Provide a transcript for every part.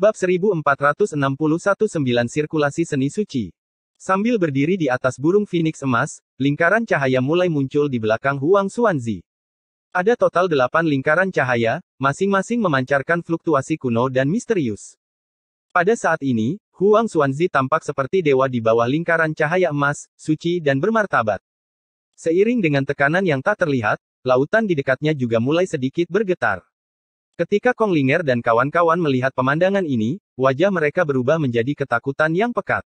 Bab 1461 9 Sirkulasi Seni Suci Sambil berdiri di atas burung phoenix emas, lingkaran cahaya mulai muncul di belakang Huang Xuanzi. Ada total delapan lingkaran cahaya, masing-masing memancarkan fluktuasi kuno dan misterius. Pada saat ini, Huang Xuanzi tampak seperti dewa di bawah lingkaran cahaya emas, suci dan bermartabat. Seiring dengan tekanan yang tak terlihat, lautan di dekatnya juga mulai sedikit bergetar. Ketika Kong Linger dan kawan-kawan melihat pemandangan ini, wajah mereka berubah menjadi ketakutan yang pekat.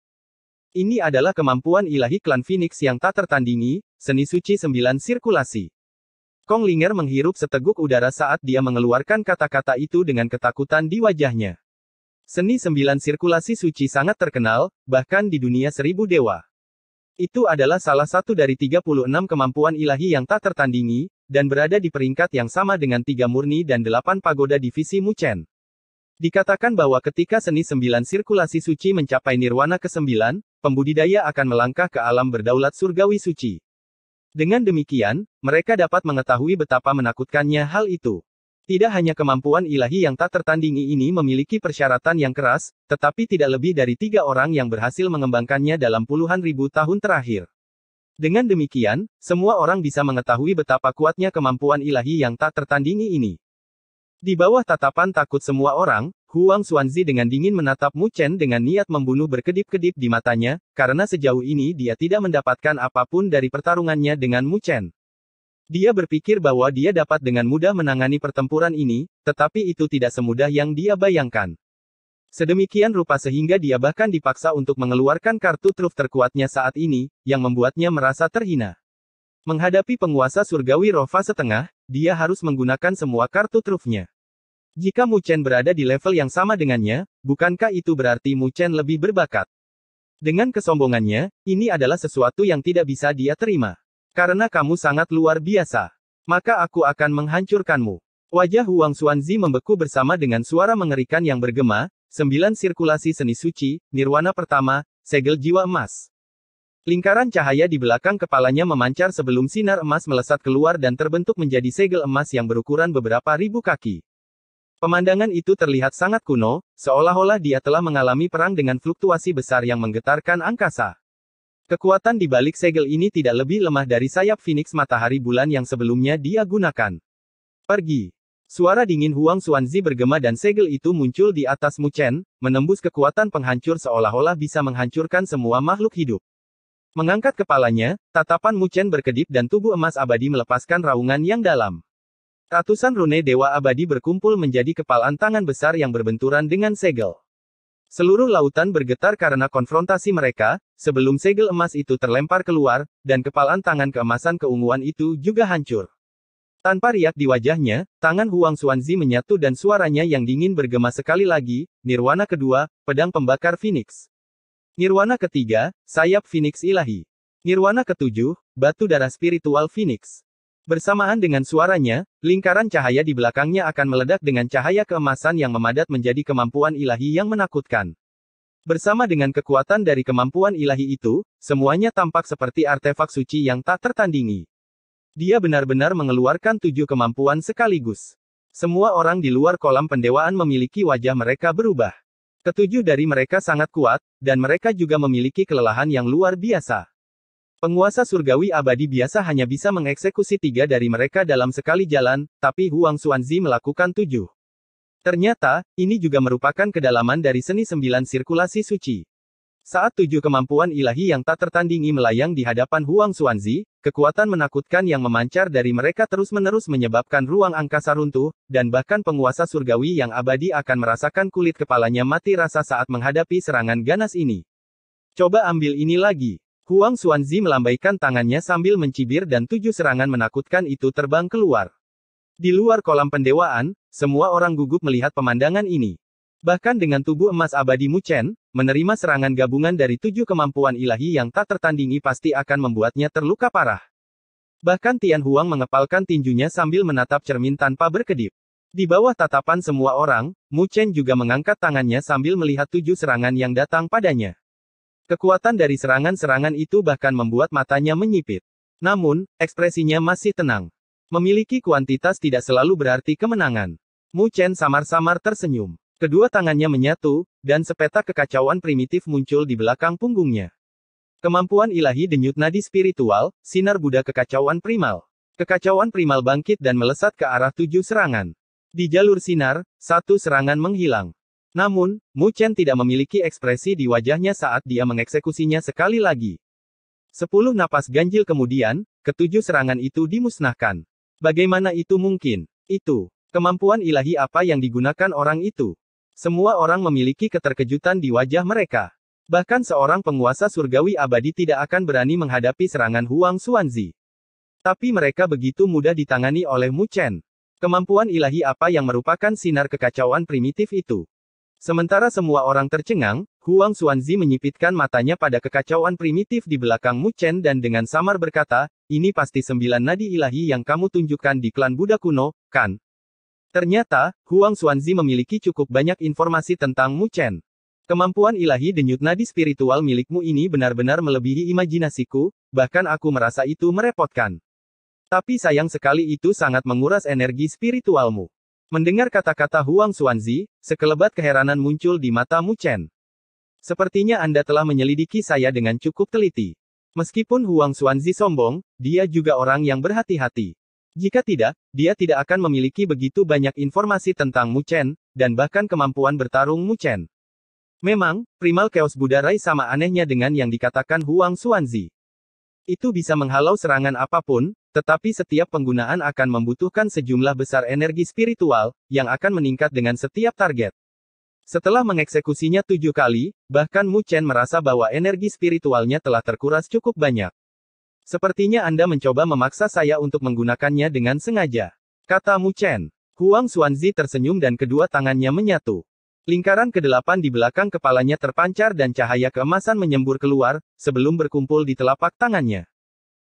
Ini adalah kemampuan ilahi klan Phoenix yang tak tertandingi, seni suci sembilan sirkulasi. Kong Linger menghirup seteguk udara saat dia mengeluarkan kata-kata itu dengan ketakutan di wajahnya. Seni sembilan sirkulasi suci sangat terkenal, bahkan di dunia seribu dewa. Itu adalah salah satu dari 36 kemampuan ilahi yang tak tertandingi, dan berada di peringkat yang sama dengan tiga murni dan delapan pagoda divisi Muchen. Dikatakan bahwa ketika seni sembilan sirkulasi suci mencapai nirwana ke-9, pembudidaya akan melangkah ke alam berdaulat surgawi suci. Dengan demikian, mereka dapat mengetahui betapa menakutkannya hal itu. Tidak hanya kemampuan ilahi yang tak tertandingi ini memiliki persyaratan yang keras, tetapi tidak lebih dari tiga orang yang berhasil mengembangkannya dalam puluhan ribu tahun terakhir. Dengan demikian, semua orang bisa mengetahui betapa kuatnya kemampuan ilahi yang tak tertandingi ini. Di bawah tatapan takut semua orang, Huang Xuanzi dengan dingin menatap Mu Chen dengan niat membunuh berkedip-kedip di matanya, karena sejauh ini dia tidak mendapatkan apapun dari pertarungannya dengan Mu Chen. Dia berpikir bahwa dia dapat dengan mudah menangani pertempuran ini, tetapi itu tidak semudah yang dia bayangkan. Sedemikian rupa sehingga dia bahkan dipaksa untuk mengeluarkan kartu truf terkuatnya saat ini, yang membuatnya merasa terhina. Menghadapi penguasa surgawi Rova setengah, dia harus menggunakan semua kartu trufnya. Jika Mu Chen berada di level yang sama dengannya, bukankah itu berarti Mu Chen lebih berbakat? Dengan kesombongannya, ini adalah sesuatu yang tidak bisa dia terima. Karena kamu sangat luar biasa. Maka aku akan menghancurkanmu. Wajah Huang Xuanzi membeku bersama dengan suara mengerikan yang bergema, 9 sirkulasi seni suci, nirwana pertama, segel jiwa emas. Lingkaran cahaya di belakang kepalanya memancar sebelum sinar emas melesat keluar dan terbentuk menjadi segel emas yang berukuran beberapa ribu kaki. Pemandangan itu terlihat sangat kuno, seolah-olah dia telah mengalami perang dengan fluktuasi besar yang menggetarkan angkasa. Kekuatan di balik segel ini tidak lebih lemah dari sayap Phoenix matahari bulan yang sebelumnya dia gunakan. Pergi. Suara dingin Huang Xuanzi bergema dan segel itu muncul di atas Mu Chen, menembus kekuatan penghancur seolah-olah bisa menghancurkan semua makhluk hidup. Mengangkat kepalanya, tatapan Mu Chen berkedip dan tubuh emas abadi melepaskan raungan yang dalam. Ratusan rune dewa abadi berkumpul menjadi kepalan tangan besar yang berbenturan dengan segel. Seluruh lautan bergetar karena konfrontasi mereka, sebelum segel emas itu terlempar keluar, dan kepalan tangan keemasan keunguan itu juga hancur. Tanpa riak di wajahnya, tangan Huang Xuanzi menyatu dan suaranya yang dingin bergema sekali lagi, Nirwana kedua, pedang pembakar Phoenix. Nirwana ketiga, sayap Phoenix ilahi. Nirwana ketujuh, batu darah spiritual Phoenix. Bersamaan dengan suaranya, lingkaran cahaya di belakangnya akan meledak dengan cahaya keemasan yang memadat menjadi kemampuan ilahi yang menakutkan. Bersama dengan kekuatan dari kemampuan ilahi itu, semuanya tampak seperti artefak suci yang tak tertandingi. Dia benar-benar mengeluarkan tujuh kemampuan sekaligus. Semua orang di luar kolam pendewaan memiliki wajah mereka berubah. Ketujuh dari mereka sangat kuat, dan mereka juga memiliki kelelahan yang luar biasa. Penguasa surgawi abadi biasa hanya bisa mengeksekusi tiga dari mereka dalam sekali jalan, tapi Huang Xuanzi melakukan tujuh. Ternyata, ini juga merupakan kedalaman dari seni sembilan sirkulasi suci. Saat tujuh kemampuan ilahi yang tak tertandingi melayang di hadapan Huang Xuanzi, kekuatan menakutkan yang memancar dari mereka terus-menerus menyebabkan ruang angkasa runtuh, dan bahkan penguasa surgawi yang abadi akan merasakan kulit kepalanya mati rasa saat menghadapi serangan ganas ini. Coba ambil ini lagi. Huang Xuanzi melambaikan tangannya sambil mencibir dan tujuh serangan menakutkan itu terbang keluar. Di luar kolam pendewaan, semua orang gugup melihat pemandangan ini. Bahkan dengan tubuh emas abadi Mu Chen, menerima serangan gabungan dari tujuh kemampuan ilahi yang tak tertandingi pasti akan membuatnya terluka parah. Bahkan Tian Huang mengepalkan tinjunya sambil menatap cermin tanpa berkedip. Di bawah tatapan semua orang, Mu Chen juga mengangkat tangannya sambil melihat tujuh serangan yang datang padanya. Kekuatan dari serangan-serangan itu bahkan membuat matanya menyipit. Namun, ekspresinya masih tenang. Memiliki kuantitas tidak selalu berarti kemenangan. Mu Chen samar-samar tersenyum. Kedua tangannya menyatu, dan sepetak kekacauan primitif muncul di belakang punggungnya. Kemampuan ilahi denyut nadi spiritual, sinar Buddha kekacauan primal. Kekacauan primal bangkit dan melesat ke arah tujuh serangan. Di jalur sinar, satu serangan menghilang. Namun, Mu Chen tidak memiliki ekspresi di wajahnya saat dia mengeksekusinya sekali lagi. Sepuluh napas ganjil kemudian, ketujuh serangan itu dimusnahkan. Bagaimana itu mungkin? Itu, kemampuan ilahi apa yang digunakan orang itu? Semua orang memiliki keterkejutan di wajah mereka. Bahkan seorang penguasa surgawi abadi tidak akan berani menghadapi serangan Huang Xuanzi. Tapi mereka begitu mudah ditangani oleh Mu Chen. Kemampuan ilahi apa yang merupakan sinar kekacauan primitif itu. Sementara semua orang tercengang, Huang Xuanzi menyipitkan matanya pada kekacauan primitif di belakang Mu Chen dan dengan samar berkata, ini pasti sembilan nadi ilahi yang kamu tunjukkan di klan Buddha kuno, kan? Ternyata, Huang Xuanzi memiliki cukup banyak informasi tentang Mu Chen. Kemampuan ilahi denyut nadi spiritual milikmu ini benar-benar melebihi imajinasiku, bahkan aku merasa itu merepotkan. Tapi sayang sekali itu sangat menguras energi spiritualmu. Mendengar kata-kata Huang Xuanzi, sekelebat keheranan muncul di mata Mu Chen. Sepertinya Anda telah menyelidiki saya dengan cukup teliti. Meskipun Huang Xuanzi sombong, dia juga orang yang berhati-hati. Jika tidak, dia tidak akan memiliki begitu banyak informasi tentang Mu Chen, dan bahkan kemampuan bertarung Mu Chen. Memang, primal chaos Buddha Rai sama anehnya dengan yang dikatakan Huang Xuanzi. Itu bisa menghalau serangan apapun, tetapi setiap penggunaan akan membutuhkan sejumlah besar energi spiritual, yang akan meningkat dengan setiap target. Setelah mengeksekusinya tujuh kali, bahkan Mu Chen merasa bahwa energi spiritualnya telah terkuras cukup banyak. Sepertinya Anda mencoba memaksa saya untuk menggunakannya dengan sengaja. Kata Mu Chen. Huang Xuanzi tersenyum dan kedua tangannya menyatu. Lingkaran kedelapan di belakang kepalanya terpancar dan cahaya keemasan menyembur keluar, sebelum berkumpul di telapak tangannya.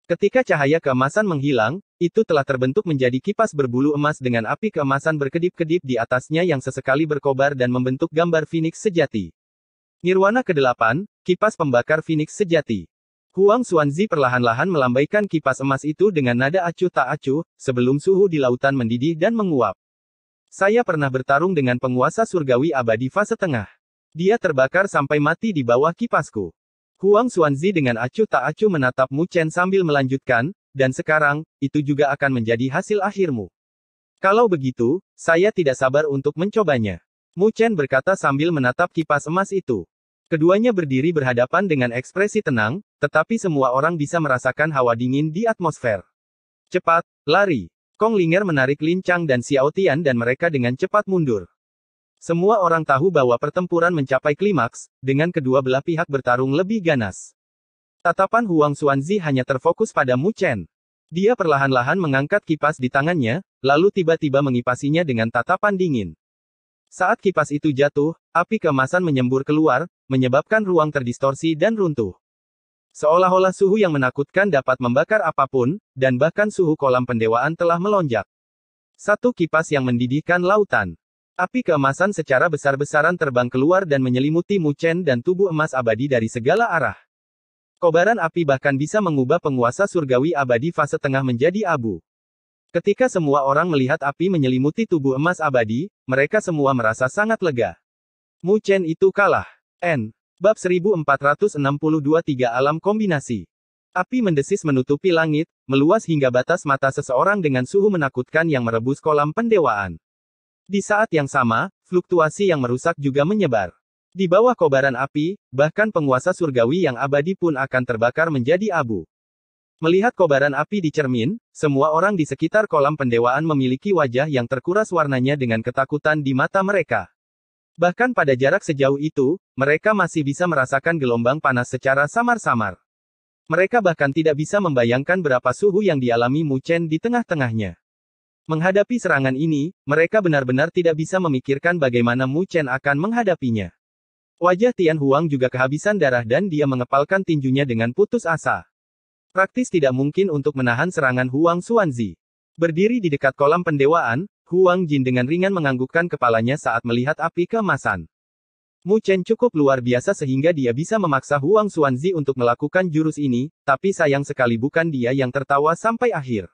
Ketika cahaya keemasan menghilang, itu telah terbentuk menjadi kipas berbulu emas dengan api keemasan berkedip-kedip di atasnya yang sesekali berkobar dan membentuk gambar Phoenix sejati. Nirwana kedelapan, kipas pembakar Phoenix sejati. Huang Xuanzi perlahan-lahan melambaikan kipas emas itu dengan nada acuh tak acuh, sebelum suhu di lautan mendidih dan menguap. Saya pernah bertarung dengan penguasa surgawi abadi fase tengah. Dia terbakar sampai mati di bawah kipasku. Huang Xuanzi dengan acuh tak acuh menatap Mu Chen sambil melanjutkan, dan sekarang, itu juga akan menjadi hasil akhirmu. Kalau begitu, saya tidak sabar untuk mencobanya. Mu Chen berkata sambil menatap kipas emas itu. Keduanya berdiri berhadapan dengan ekspresi tenang, tetapi semua orang bisa merasakan hawa dingin di atmosfer. Cepat, lari. Kong Linger menarik Lin Chang dan Xiao Tian dan mereka dengan cepat mundur. Semua orang tahu bahwa pertempuran mencapai klimaks, dengan kedua belah pihak bertarung lebih ganas. Tatapan Huang Xuanzi hanya terfokus pada Mu Chen. Dia perlahan-lahan mengangkat kipas di tangannya, lalu tiba-tiba mengipasinya dengan tatapan dingin. Saat kipas itu jatuh, api kemasan menyembur keluar, menyebabkan ruang terdistorsi dan runtuh. Seolah-olah suhu yang menakutkan dapat membakar apapun, dan bahkan suhu kolam pendewaan telah melonjak. Satu kipas yang mendidihkan lautan. Api kemasan secara besar-besaran terbang keluar dan menyelimuti Mucen dan tubuh emas abadi dari segala arah. Kobaran api bahkan bisa mengubah penguasa surgawi abadi fase tengah menjadi abu. Ketika semua orang melihat api menyelimuti tubuh emas abadi, mereka semua merasa sangat lega. Mu Chen itu kalah. N. Bab 1462 Tiga Alam Kombinasi Api mendesis menutupi langit, meluas hingga batas mata seseorang dengan suhu menakutkan yang merebus kolam pendewaan. Di saat yang sama, fluktuasi yang merusak juga menyebar. Di bawah kobaran api, bahkan penguasa surgawi yang abadi pun akan terbakar menjadi abu. Melihat kobaran api di cermin, semua orang di sekitar kolam pendewaan memiliki wajah yang terkuras warnanya dengan ketakutan di mata mereka. Bahkan pada jarak sejauh itu, mereka masih bisa merasakan gelombang panas secara samar-samar. Mereka bahkan tidak bisa membayangkan berapa suhu yang dialami Mu Chen di tengah-tengahnya. Menghadapi serangan ini, mereka benar-benar tidak bisa memikirkan bagaimana Mu Chen akan menghadapinya. Wajah Tian Huang juga kehabisan darah dan dia mengepalkan tinjunya dengan putus asa. Praktis tidak mungkin untuk menahan serangan Huang Xuanzi. Berdiri di dekat kolam pendewaan, Huang Jin dengan ringan menganggukkan kepalanya saat melihat api kemasan. Mu Chen cukup luar biasa sehingga dia bisa memaksa Huang Xuanzi untuk melakukan jurus ini, tapi sayang sekali bukan dia yang tertawa sampai akhir.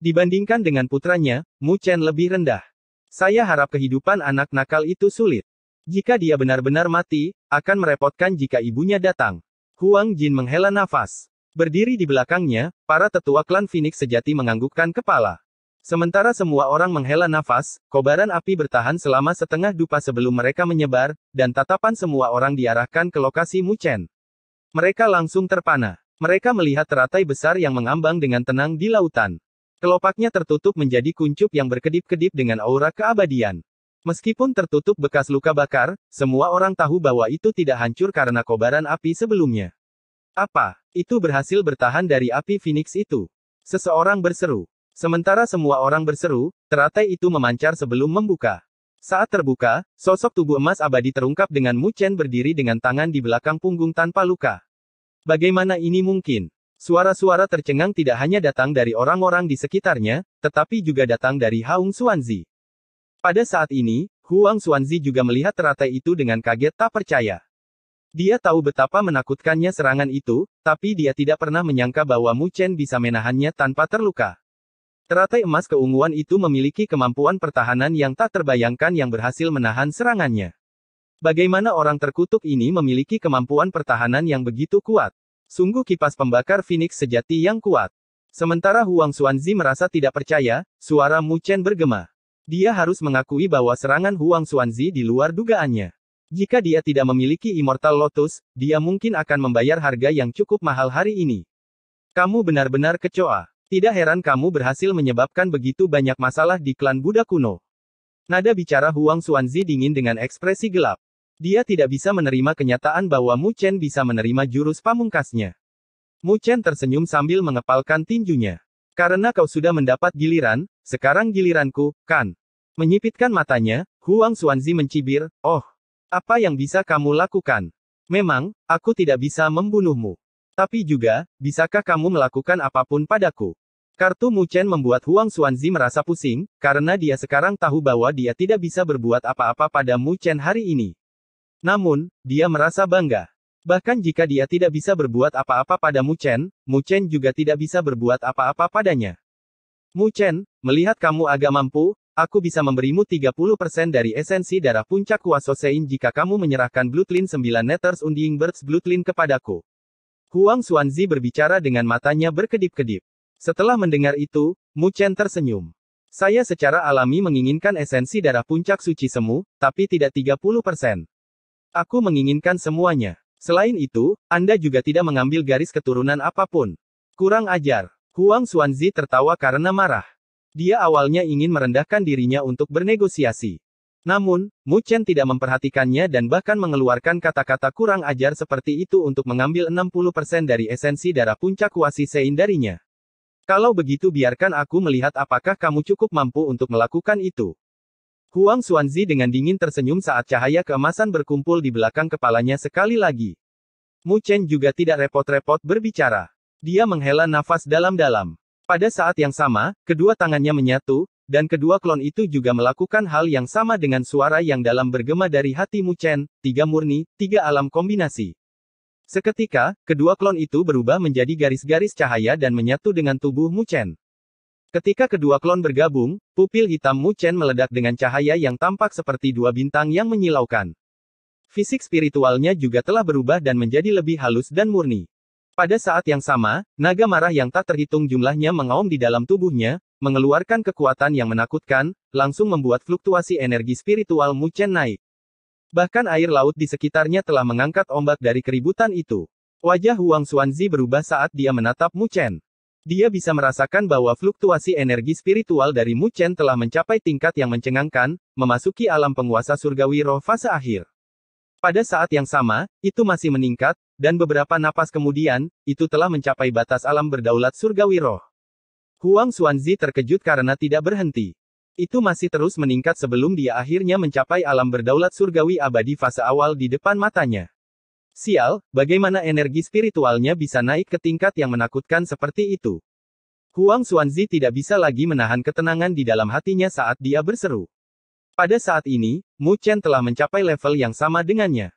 Dibandingkan dengan putranya, Mu Chen lebih rendah. Saya harap kehidupan anak nakal itu sulit. Jika dia benar-benar mati, akan merepotkan jika ibunya datang. Huang Jin menghela nafas. Berdiri di belakangnya, para tetua klan Phoenix sejati menganggukkan kepala. Sementara semua orang menghela nafas, kobaran api bertahan selama setengah dupa sebelum mereka menyebar, dan tatapan semua orang diarahkan ke lokasi Muchen. Mereka langsung terpana. Mereka melihat teratai besar yang mengambang dengan tenang di lautan. Kelopaknya tertutup menjadi kuncup yang berkedip-kedip dengan aura keabadian. Meskipun tertutup bekas luka bakar, semua orang tahu bahwa itu tidak hancur karena kobaran api sebelumnya. Apa? Itu berhasil bertahan dari api Phoenix itu. Seseorang berseru. Sementara semua orang berseru, teratai itu memancar sebelum membuka. Saat terbuka, sosok tubuh emas abadi terungkap dengan Mu Chen berdiri dengan tangan di belakang punggung tanpa luka. Bagaimana ini mungkin? Suara-suara tercengang tidak hanya datang dari orang-orang di sekitarnya, tetapi juga datang dari Haung Xuanzi. Pada saat ini, Huang Xuanzi juga melihat teratai itu dengan kaget tak percaya. Dia tahu betapa menakutkannya serangan itu, tapi dia tidak pernah menyangka bahwa Mu Chen bisa menahannya tanpa terluka. Teratai emas keunguan itu memiliki kemampuan pertahanan yang tak terbayangkan yang berhasil menahan serangannya. Bagaimana orang terkutuk ini memiliki kemampuan pertahanan yang begitu kuat? Sungguh kipas pembakar Phoenix sejati yang kuat. Sementara Huang Xuanzi merasa tidak percaya, suara Mu Chen bergema. Dia harus mengakui bahwa serangan Huang Xuanzi di luar dugaannya. Jika dia tidak memiliki Immortal Lotus, dia mungkin akan membayar harga yang cukup mahal hari ini. Kamu benar-benar kecoa. Tidak heran kamu berhasil menyebabkan begitu banyak masalah di klan Buddha kuno. Nada bicara Huang Xuanzi dingin dengan ekspresi gelap. Dia tidak bisa menerima kenyataan bahwa Mu Chen bisa menerima jurus pamungkasnya. Mu Chen tersenyum sambil mengepalkan tinjunya. Karena kau sudah mendapat giliran, sekarang giliranku, kan? Menyipitkan matanya, Huang Xuanzi mencibir, oh, apa yang bisa kamu lakukan? Memang, aku tidak bisa membunuhmu. Tapi juga, bisakah kamu melakukan apapun padaku? Kartu Muchen membuat Huang Xuanzi merasa pusing, karena dia sekarang tahu bahwa dia tidak bisa berbuat apa-apa pada Muchen hari ini. Namun, dia merasa bangga. Bahkan jika dia tidak bisa berbuat apa-apa pada Muchen, Muchen juga tidak bisa berbuat apa-apa padanya. Muchen, melihat kamu agak mampu, Aku bisa memberimu 30% dari esensi darah puncak Sein jika kamu menyerahkan Blutlin 9 Nethers Undying Birds Blutlin kepadaku. Huang Xuanzi berbicara dengan matanya berkedip-kedip. Setelah mendengar itu, Mu Chen tersenyum. Saya secara alami menginginkan esensi darah puncak suci semu, tapi tidak 30%. Aku menginginkan semuanya. Selain itu, Anda juga tidak mengambil garis keturunan apapun. Kurang ajar. Huang Xuanzi tertawa karena marah. Dia awalnya ingin merendahkan dirinya untuk bernegosiasi. Namun, Mu Chen tidak memperhatikannya dan bahkan mengeluarkan kata-kata kurang ajar seperti itu untuk mengambil 60% dari esensi darah puncak kuasi Sein darinya. Kalau begitu biarkan aku melihat apakah kamu cukup mampu untuk melakukan itu. Huang Xuanzi dengan dingin tersenyum saat cahaya keemasan berkumpul di belakang kepalanya sekali lagi. Mu Chen juga tidak repot-repot berbicara. Dia menghela nafas dalam-dalam. Pada saat yang sama, kedua tangannya menyatu, dan kedua klon itu juga melakukan hal yang sama dengan suara yang dalam bergema dari hati Mu Chen, tiga murni, tiga alam kombinasi. Seketika, kedua klon itu berubah menjadi garis-garis cahaya dan menyatu dengan tubuh Mu Chen. Ketika kedua klon bergabung, pupil hitam Mu Chen meledak dengan cahaya yang tampak seperti dua bintang yang menyilaukan. Fisik spiritualnya juga telah berubah dan menjadi lebih halus dan murni. Pada saat yang sama, naga marah yang tak terhitung jumlahnya mengaum di dalam tubuhnya, mengeluarkan kekuatan yang menakutkan, langsung membuat fluktuasi energi spiritual Mu Chen naik. Bahkan air laut di sekitarnya telah mengangkat ombak dari keributan itu. Wajah Huang Xuanzi berubah saat dia menatap Mu Chen. Dia bisa merasakan bahwa fluktuasi energi spiritual dari Mu Chen telah mencapai tingkat yang mencengangkan, memasuki alam penguasa surgawi roh fase akhir. Pada saat yang sama, itu masih meningkat, dan beberapa napas kemudian, itu telah mencapai batas alam berdaulat surgawi roh. Huang Xuanzi terkejut karena tidak berhenti. Itu masih terus meningkat sebelum dia akhirnya mencapai alam berdaulat surgawi abadi fase awal di depan matanya. Sial, bagaimana energi spiritualnya bisa naik ke tingkat yang menakutkan seperti itu? Huang Xuanzi tidak bisa lagi menahan ketenangan di dalam hatinya saat dia berseru. Pada saat ini, Mu Chen telah mencapai level yang sama dengannya.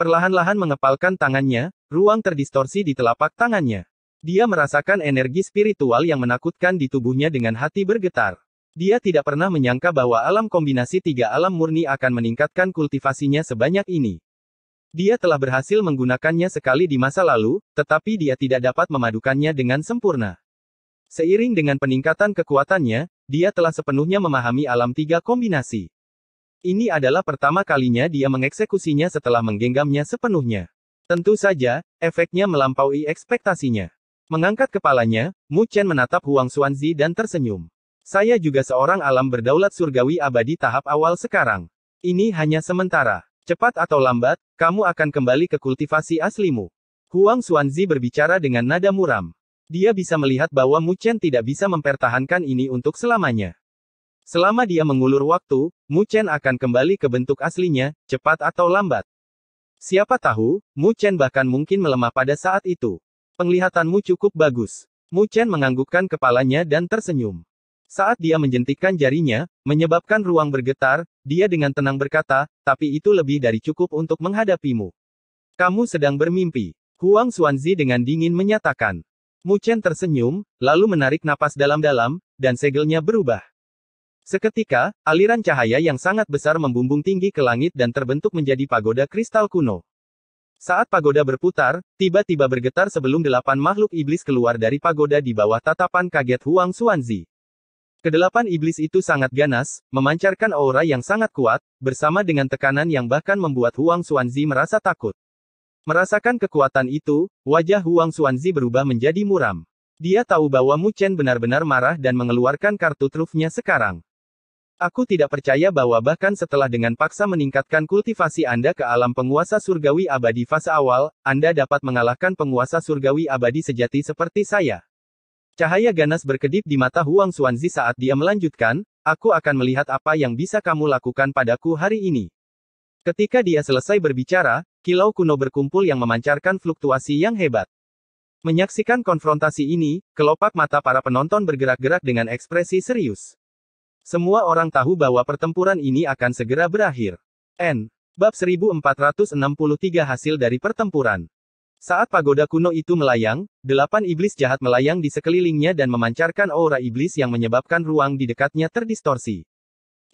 Perlahan-lahan mengepalkan tangannya, ruang terdistorsi di telapak tangannya. Dia merasakan energi spiritual yang menakutkan di tubuhnya dengan hati bergetar. Dia tidak pernah menyangka bahwa alam kombinasi tiga alam murni akan meningkatkan kultivasinya sebanyak ini. Dia telah berhasil menggunakannya sekali di masa lalu, tetapi dia tidak dapat memadukannya dengan sempurna. Seiring dengan peningkatan kekuatannya, dia telah sepenuhnya memahami alam tiga kombinasi. Ini adalah pertama kalinya dia mengeksekusinya setelah menggenggamnya sepenuhnya. Tentu saja, efeknya melampaui ekspektasinya. Mengangkat kepalanya, Mu Chen menatap Huang Xuanzi dan tersenyum. Saya juga seorang alam berdaulat surgawi abadi tahap awal sekarang. Ini hanya sementara. Cepat atau lambat, kamu akan kembali ke kultivasi aslimu. Huang Xuanzi berbicara dengan nada muram. Dia bisa melihat bahwa Mu Chen tidak bisa mempertahankan ini untuk selamanya. Selama dia mengulur waktu, Mu Chen akan kembali ke bentuk aslinya, cepat atau lambat. Siapa tahu, Mu Chen bahkan mungkin melemah pada saat itu. Penglihatanmu cukup bagus. Mu Chen menganggukkan kepalanya dan tersenyum. Saat dia menjentikkan jarinya, menyebabkan ruang bergetar, dia dengan tenang berkata, tapi itu lebih dari cukup untuk menghadapimu. Kamu sedang bermimpi. Huang Xuanzi dengan dingin menyatakan. Mu Chen tersenyum, lalu menarik napas dalam-dalam, dan segelnya berubah. Seketika, aliran cahaya yang sangat besar membumbung tinggi ke langit dan terbentuk menjadi pagoda kristal kuno. Saat pagoda berputar, tiba-tiba bergetar sebelum delapan makhluk iblis keluar dari pagoda di bawah tatapan kaget Huang Xuanzi. Kedelapan iblis itu sangat ganas, memancarkan aura yang sangat kuat, bersama dengan tekanan yang bahkan membuat Huang Xuanzi merasa takut. Merasakan kekuatan itu, wajah Huang Xuanzi berubah menjadi muram. Dia tahu bahwa Mu Chen benar-benar marah dan mengeluarkan kartu trufnya sekarang. Aku tidak percaya bahwa bahkan setelah dengan paksa meningkatkan kultivasi Anda ke alam penguasa surgawi abadi fase awal, Anda dapat mengalahkan penguasa surgawi abadi sejati seperti saya. Cahaya ganas berkedip di mata Huang Xuanzi saat dia melanjutkan, aku akan melihat apa yang bisa kamu lakukan padaku hari ini. Ketika dia selesai berbicara, kilau kuno berkumpul yang memancarkan fluktuasi yang hebat. Menyaksikan konfrontasi ini, kelopak mata para penonton bergerak-gerak dengan ekspresi serius. Semua orang tahu bahwa pertempuran ini akan segera berakhir. N. Bab 1463 Hasil dari Pertempuran Saat pagoda kuno itu melayang, delapan iblis jahat melayang di sekelilingnya dan memancarkan aura iblis yang menyebabkan ruang di dekatnya terdistorsi.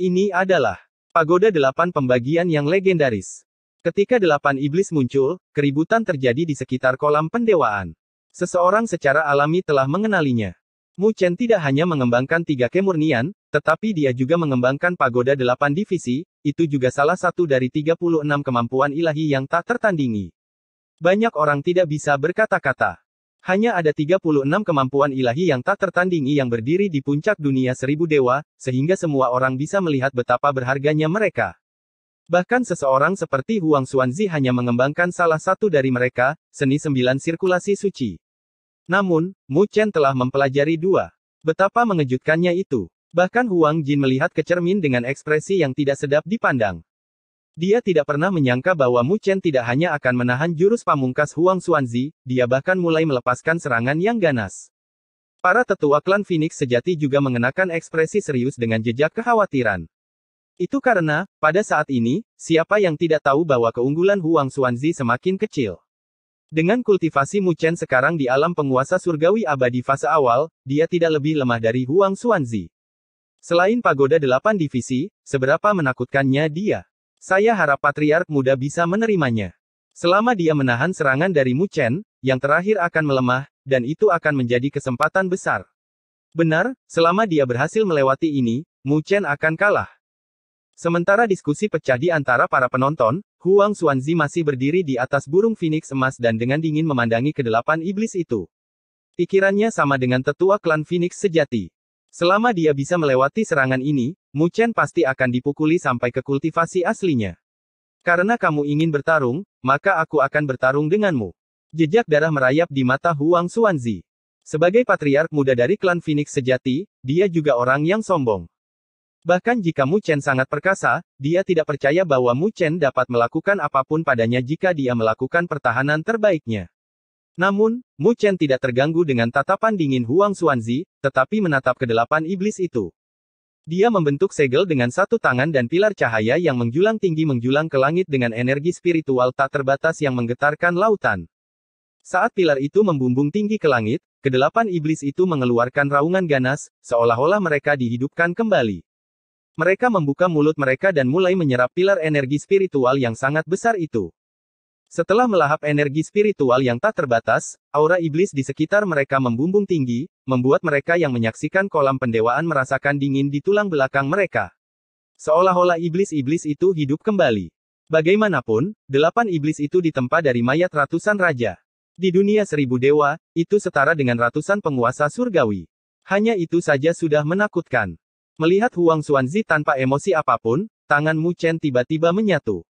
Ini adalah Pagoda Delapan Pembagian yang legendaris. Ketika delapan iblis muncul, keributan terjadi di sekitar kolam pendewaan. Seseorang secara alami telah mengenalinya. Mu Chen tidak hanya mengembangkan tiga kemurnian, tetapi dia juga mengembangkan pagoda delapan divisi, itu juga salah satu dari 36 kemampuan ilahi yang tak tertandingi. Banyak orang tidak bisa berkata-kata. Hanya ada 36 kemampuan ilahi yang tak tertandingi yang berdiri di puncak dunia seribu dewa, sehingga semua orang bisa melihat betapa berharganya mereka. Bahkan seseorang seperti Huang Xuanzi hanya mengembangkan salah satu dari mereka, seni sembilan sirkulasi suci. Namun, Mu Chen telah mempelajari dua. Betapa mengejutkannya itu. Bahkan Huang Jin melihat ke cermin dengan ekspresi yang tidak sedap dipandang. Dia tidak pernah menyangka bahwa Mu Chen tidak hanya akan menahan jurus pamungkas Huang Xuanzi, dia bahkan mulai melepaskan serangan yang ganas. Para tetua klan Phoenix sejati juga mengenakan ekspresi serius dengan jejak kekhawatiran. Itu karena, pada saat ini, siapa yang tidak tahu bahwa keunggulan Huang Xuanzi semakin kecil. Dengan kultivasi Mu Chen sekarang di alam penguasa surgawi abadi fase awal, dia tidak lebih lemah dari Huang Xuanzi. Selain pagoda delapan divisi, seberapa menakutkannya dia? Saya harap patriark muda bisa menerimanya. Selama dia menahan serangan dari Mu Chen, yang terakhir akan melemah, dan itu akan menjadi kesempatan besar. Benar, selama dia berhasil melewati ini, Mu Chen akan kalah. Sementara diskusi pecah di antara para penonton, Huang Xuanzi masih berdiri di atas burung phoenix emas dan dengan dingin memandangi kedelapan iblis itu. Pikirannya sama dengan tetua klan phoenix sejati. Selama dia bisa melewati serangan ini, Mu Chen pasti akan dipukuli sampai ke kultivasi aslinya. Karena kamu ingin bertarung, maka aku akan bertarung denganmu. Jejak darah merayap di mata Huang Xuanzi. Sebagai patriark muda dari klan Phoenix sejati, dia juga orang yang sombong. Bahkan jika Mu Chen sangat perkasa, dia tidak percaya bahwa Mu Chen dapat melakukan apapun padanya jika dia melakukan pertahanan terbaiknya. Namun, Mu Chen tidak terganggu dengan tatapan dingin Huang Xuanzi, tetapi menatap kedelapan iblis itu. Dia membentuk segel dengan satu tangan dan pilar cahaya yang menjulang tinggi menjulang ke langit dengan energi spiritual tak terbatas yang menggetarkan lautan. Saat pilar itu membumbung tinggi ke langit, kedelapan iblis itu mengeluarkan raungan ganas, seolah-olah mereka dihidupkan kembali. Mereka membuka mulut mereka dan mulai menyerap pilar energi spiritual yang sangat besar itu. Setelah melahap energi spiritual yang tak terbatas, aura iblis di sekitar mereka membumbung tinggi, membuat mereka yang menyaksikan kolam pendewaan merasakan dingin di tulang belakang mereka. Seolah-olah iblis-iblis itu hidup kembali. Bagaimanapun, delapan iblis itu ditempa dari mayat ratusan raja. Di dunia seribu dewa, itu setara dengan ratusan penguasa surgawi. Hanya itu saja sudah menakutkan. Melihat Huang Xuanzi tanpa emosi apapun, tangan Mu Chen tiba-tiba menyatu.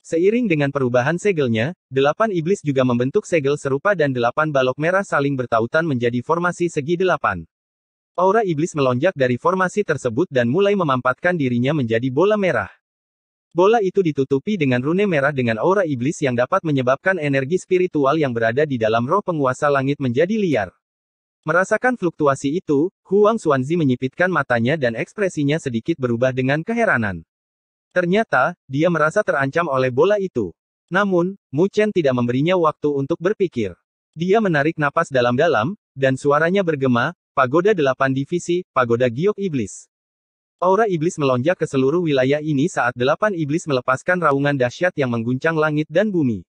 Seiring dengan perubahan segelnya, delapan iblis juga membentuk segel serupa dan delapan balok merah saling bertautan menjadi formasi segi delapan. Aura iblis melonjak dari formasi tersebut dan mulai memampatkan dirinya menjadi bola merah. Bola itu ditutupi dengan rune merah dengan aura iblis yang dapat menyebabkan energi spiritual yang berada di dalam roh penguasa langit menjadi liar. Merasakan fluktuasi itu, Huang Xuanzi menyipitkan matanya dan ekspresinya sedikit berubah dengan keheranan. Ternyata, dia merasa terancam oleh bola itu. Namun, Mu Chen tidak memberinya waktu untuk berpikir. Dia menarik napas dalam-dalam, dan suaranya bergema, Pagoda Delapan Divisi, Pagoda Giok Iblis. Aura iblis melonjak ke seluruh wilayah ini saat delapan iblis melepaskan raungan dahsyat yang mengguncang langit dan bumi.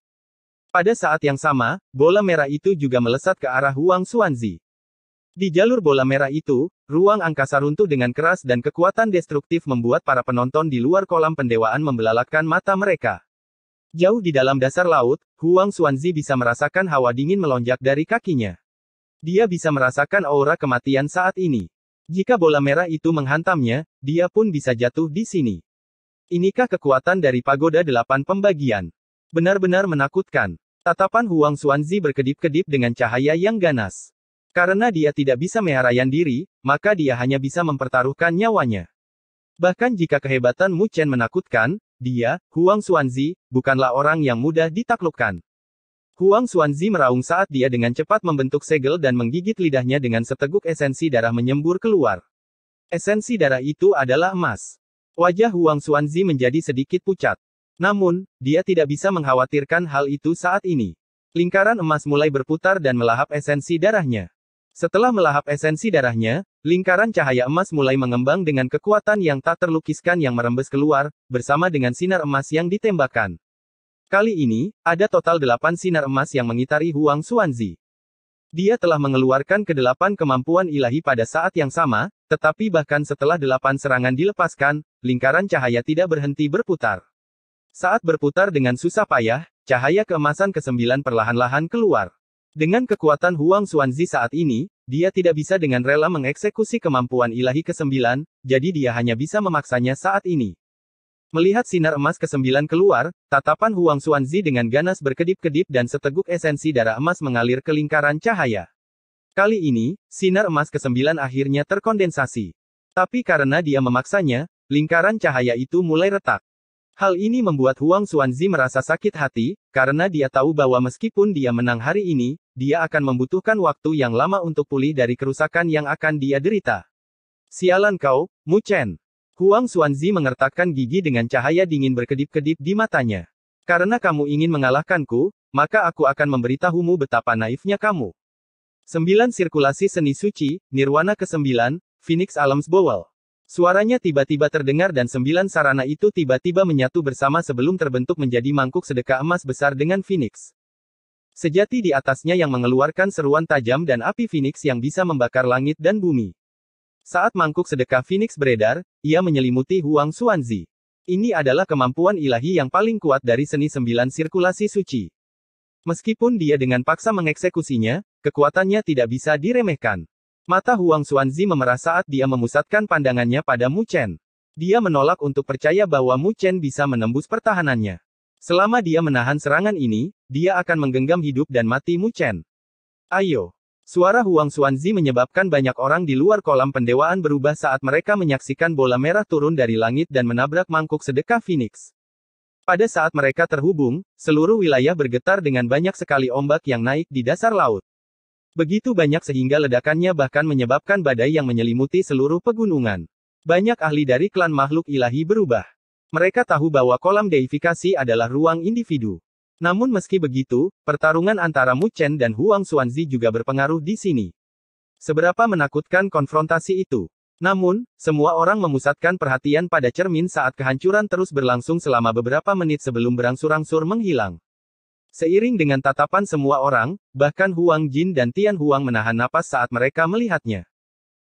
Pada saat yang sama, bola merah itu juga melesat ke arah Huang Xuanzi. Di jalur bola merah itu, ruang angkasa runtuh dengan keras dan kekuatan destruktif membuat para penonton di luar kolam pendewaan membelalakan mata mereka. Jauh di dalam dasar laut, Huang Xuanzi bisa merasakan hawa dingin melonjak dari kakinya. Dia bisa merasakan aura kematian saat ini. Jika bola merah itu menghantamnya, dia pun bisa jatuh di sini. Inikah kekuatan dari pagoda delapan pembagian? Benar-benar menakutkan. Tatapan Huang Xuanzi berkedip-kedip dengan cahaya yang ganas. Karena dia tidak bisa meharayan diri, maka dia hanya bisa mempertaruhkan nyawanya. Bahkan jika kehebatan Mu Chen menakutkan, dia, Huang Xuanzi, bukanlah orang yang mudah ditaklukkan. Huang Xuanzi meraung saat dia dengan cepat membentuk segel dan menggigit lidahnya dengan seteguk esensi darah menyembur keluar. Esensi darah itu adalah emas. Wajah Huang Xuanzi menjadi sedikit pucat. Namun, dia tidak bisa mengkhawatirkan hal itu saat ini. Lingkaran emas mulai berputar dan melahap esensi darahnya. Setelah melahap esensi darahnya, lingkaran cahaya emas mulai mengembang dengan kekuatan yang tak terlukiskan yang merembes keluar, bersama dengan sinar emas yang ditembakkan. Kali ini, ada total delapan sinar emas yang mengitari Huang Xuanzi. Dia telah mengeluarkan kedelapan kemampuan ilahi pada saat yang sama, tetapi bahkan setelah delapan serangan dilepaskan, lingkaran cahaya tidak berhenti berputar. Saat berputar dengan susah payah, cahaya keemasan kesembilan perlahan-lahan keluar. Dengan kekuatan Huang Xuanzi saat ini, dia tidak bisa dengan rela mengeksekusi kemampuan ilahi ke-9, jadi dia hanya bisa memaksanya saat ini. Melihat sinar emas ke-9 keluar, tatapan Huang Xuanzi dengan ganas berkedip-kedip dan seteguk esensi darah emas mengalir ke lingkaran cahaya. Kali ini, sinar emas ke-9 akhirnya terkondensasi. Tapi karena dia memaksanya, lingkaran cahaya itu mulai retak. Hal ini membuat Huang Xuanzi merasa sakit hati, karena dia tahu bahwa meskipun dia menang hari ini, dia akan membutuhkan waktu yang lama untuk pulih dari kerusakan yang akan dia derita. Sialan kau, Mu Chen. Huang Xuanzi mengertakkan gigi dengan cahaya dingin berkedip-kedip di matanya. Karena kamu ingin mengalahkanku, maka aku akan memberitahumu betapa naifnya kamu. 9 Sirkulasi Seni Suci, Nirwana ke-9, Phoenix Alams Bowel Suaranya tiba-tiba terdengar dan sembilan sarana itu tiba-tiba menyatu bersama sebelum terbentuk menjadi mangkuk sedekah emas besar dengan Phoenix. Sejati di atasnya yang mengeluarkan seruan tajam dan api Phoenix yang bisa membakar langit dan bumi. Saat mangkuk sedekah Phoenix beredar, ia menyelimuti Huang Xuanzi. Ini adalah kemampuan ilahi yang paling kuat dari seni sembilan sirkulasi suci. Meskipun dia dengan paksa mengeksekusinya, kekuatannya tidak bisa diremehkan. Mata Huang Xuanzi memerah saat dia memusatkan pandangannya pada Mu Chen. Dia menolak untuk percaya bahwa Mu Chen bisa menembus pertahanannya. Selama dia menahan serangan ini, dia akan menggenggam hidup dan mati Mu Chen. Ayo. Suara Huang Xuanzi menyebabkan banyak orang di luar kolam pendewaan berubah saat mereka menyaksikan bola merah turun dari langit dan menabrak mangkuk sedekah Phoenix. Pada saat mereka terhubung, seluruh wilayah bergetar dengan banyak sekali ombak yang naik di dasar laut. Begitu banyak sehingga ledakannya bahkan menyebabkan badai yang menyelimuti seluruh pegunungan. Banyak ahli dari klan makhluk ilahi berubah. Mereka tahu bahwa kolam deifikasi adalah ruang individu. Namun meski begitu, pertarungan antara Mu Chen dan Huang Xuanzi juga berpengaruh di sini. Seberapa menakutkan konfrontasi itu. Namun, semua orang memusatkan perhatian pada cermin saat kehancuran terus berlangsung selama beberapa menit sebelum berangsur-angsur menghilang. Seiring dengan tatapan semua orang, bahkan Huang Jin dan Tian Huang menahan napas saat mereka melihatnya.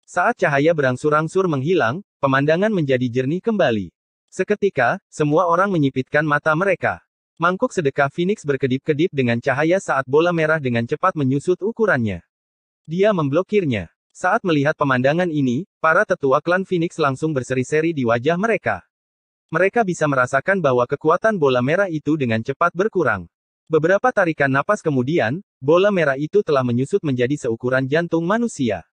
Saat cahaya berangsur-angsur menghilang, pemandangan menjadi jernih kembali. Seketika, semua orang menyipitkan mata mereka. Mangkuk sedekah Phoenix berkedip-kedip dengan cahaya saat bola merah dengan cepat menyusut ukurannya. Dia memblokirnya. Saat melihat pemandangan ini, para tetua klan Phoenix langsung berseri-seri di wajah mereka. Mereka bisa merasakan bahwa kekuatan bola merah itu dengan cepat berkurang. Beberapa tarikan napas kemudian, bola merah itu telah menyusut menjadi seukuran jantung manusia.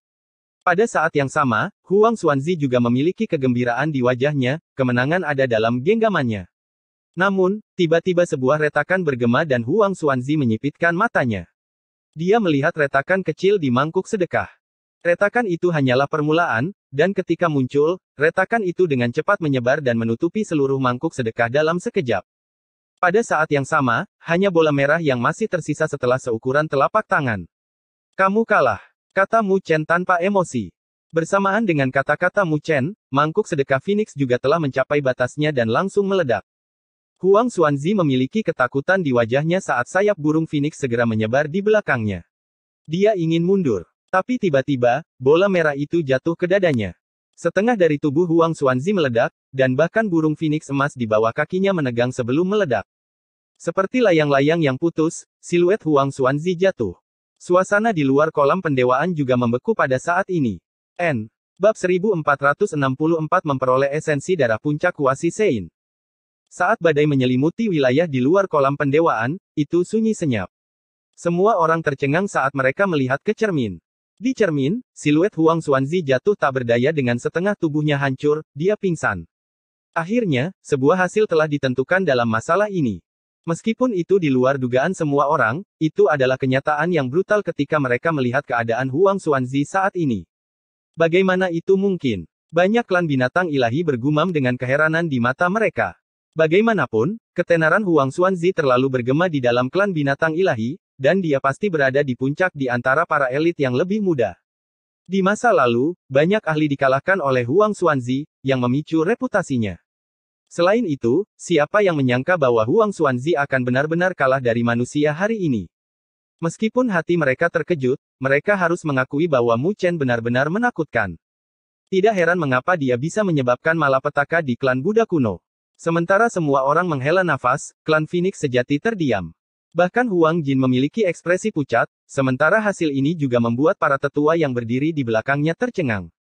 Pada saat yang sama, Huang Xuanzi juga memiliki kegembiraan di wajahnya, kemenangan ada dalam genggamannya. Namun, tiba-tiba sebuah retakan bergema dan Huang Xuanzi menyipitkan matanya. Dia melihat retakan kecil di mangkuk sedekah. Retakan itu hanyalah permulaan, dan ketika muncul, retakan itu dengan cepat menyebar dan menutupi seluruh mangkuk sedekah dalam sekejap. Pada saat yang sama, hanya bola merah yang masih tersisa setelah seukuran telapak tangan. Kamu kalah, kata Mu Chen tanpa emosi. Bersamaan dengan kata-kata Mu Chen, mangkuk sedekah Phoenix juga telah mencapai batasnya dan langsung meledak. Huang Xuanzi memiliki ketakutan di wajahnya saat sayap burung Phoenix segera menyebar di belakangnya. Dia ingin mundur, tapi tiba-tiba, bola merah itu jatuh ke dadanya. Setengah dari tubuh Huang Xuanzi meledak, dan bahkan burung Phoenix emas di bawah kakinya menegang sebelum meledak. Seperti layang-layang yang putus, siluet Huang Xuanzi jatuh. Suasana di luar kolam pendewaan juga membeku pada saat ini. N. Bab 1464 memperoleh esensi darah puncak kuasi Sein. Saat badai menyelimuti wilayah di luar kolam pendewaan, itu sunyi senyap. Semua orang tercengang saat mereka melihat ke cermin. Di cermin, siluet Huang Xuanzi jatuh tak berdaya dengan setengah tubuhnya hancur, dia pingsan. Akhirnya, sebuah hasil telah ditentukan dalam masalah ini. Meskipun itu di luar dugaan semua orang, itu adalah kenyataan yang brutal ketika mereka melihat keadaan Huang Xuanzi saat ini. Bagaimana itu mungkin? Banyak klan binatang ilahi bergumam dengan keheranan di mata mereka. Bagaimanapun, ketenaran Huang Xuanzi terlalu bergema di dalam klan binatang ilahi, dan dia pasti berada di puncak di antara para elit yang lebih muda. Di masa lalu, banyak ahli dikalahkan oleh Huang Xuanzi, yang memicu reputasinya. Selain itu, siapa yang menyangka bahwa Huang Xuanzi akan benar-benar kalah dari manusia hari ini? Meskipun hati mereka terkejut, mereka harus mengakui bahwa Mu Chen benar-benar menakutkan. Tidak heran mengapa dia bisa menyebabkan malapetaka di klan Buddha kuno. Sementara semua orang menghela nafas, klan Phoenix sejati terdiam. Bahkan Huang Jin memiliki ekspresi pucat, sementara hasil ini juga membuat para tetua yang berdiri di belakangnya tercengang.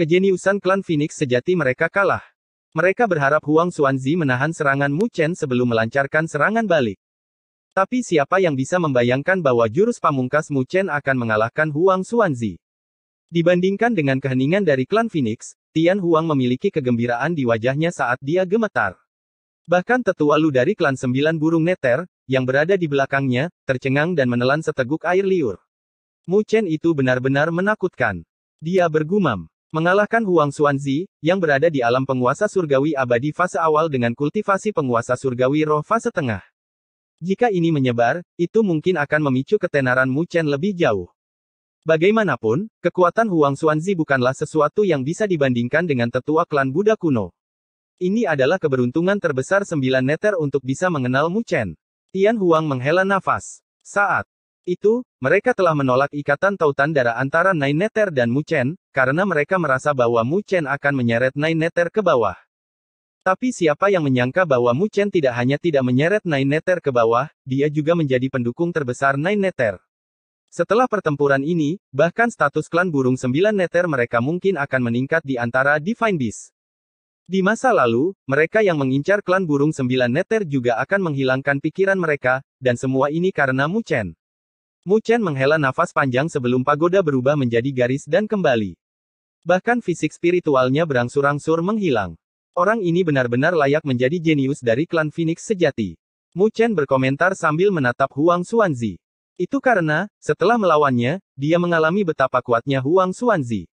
Kejeniusan klan Phoenix sejati mereka kalah. Mereka berharap Huang Xuanzi menahan serangan Mu Chen sebelum melancarkan serangan balik. Tapi siapa yang bisa membayangkan bahwa jurus pamungkas Mu Chen akan mengalahkan Huang Xuanzi? Dibandingkan dengan keheningan dari klan Phoenix, Tian Huang memiliki kegembiraan di wajahnya saat dia gemetar. Bahkan tetua Lu dari klan sembilan burung neter, yang berada di belakangnya, tercengang dan menelan seteguk air liur. Mu Chen itu benar-benar menakutkan. Dia bergumam. Mengalahkan Huang Xuanzi, yang berada di alam penguasa surgawi abadi fase awal dengan kultivasi penguasa surgawi roh fase tengah. Jika ini menyebar, itu mungkin akan memicu ketenaran Mu Chen lebih jauh. Bagaimanapun, kekuatan Huang Xuanzi bukanlah sesuatu yang bisa dibandingkan dengan tetua klan Buddha kuno. Ini adalah keberuntungan terbesar sembilan neter untuk bisa mengenal Mu Chen. Tian Huang menghela nafas. Saat itu, mereka telah menolak ikatan tautan darah antara Nine Nether dan Mu Chen, karena mereka merasa bahwa Mu Chen akan menyeret Nine Nether ke bawah. Tapi siapa yang menyangka bahwa Mu Chen tidak hanya tidak menyeret Nine Nether ke bawah, dia juga menjadi pendukung terbesar Nine Nether. Setelah pertempuran ini, bahkan status klan burung sembilan neter mereka mungkin akan meningkat di antara Divine Beast. Di masa lalu, mereka yang mengincar klan burung sembilan neter juga akan menghilangkan pikiran mereka, dan semua ini karena Mu Chen. Mu Chen menghela nafas panjang sebelum pagoda berubah menjadi garis dan kembali. Bahkan fisik spiritualnya berangsur-angsur menghilang. Orang ini benar-benar layak menjadi jenius dari klan Phoenix sejati. Mu Chen berkomentar sambil menatap Huang Xuanzi. Itu karena, setelah melawannya, dia mengalami betapa kuatnya Huang Xuanzi.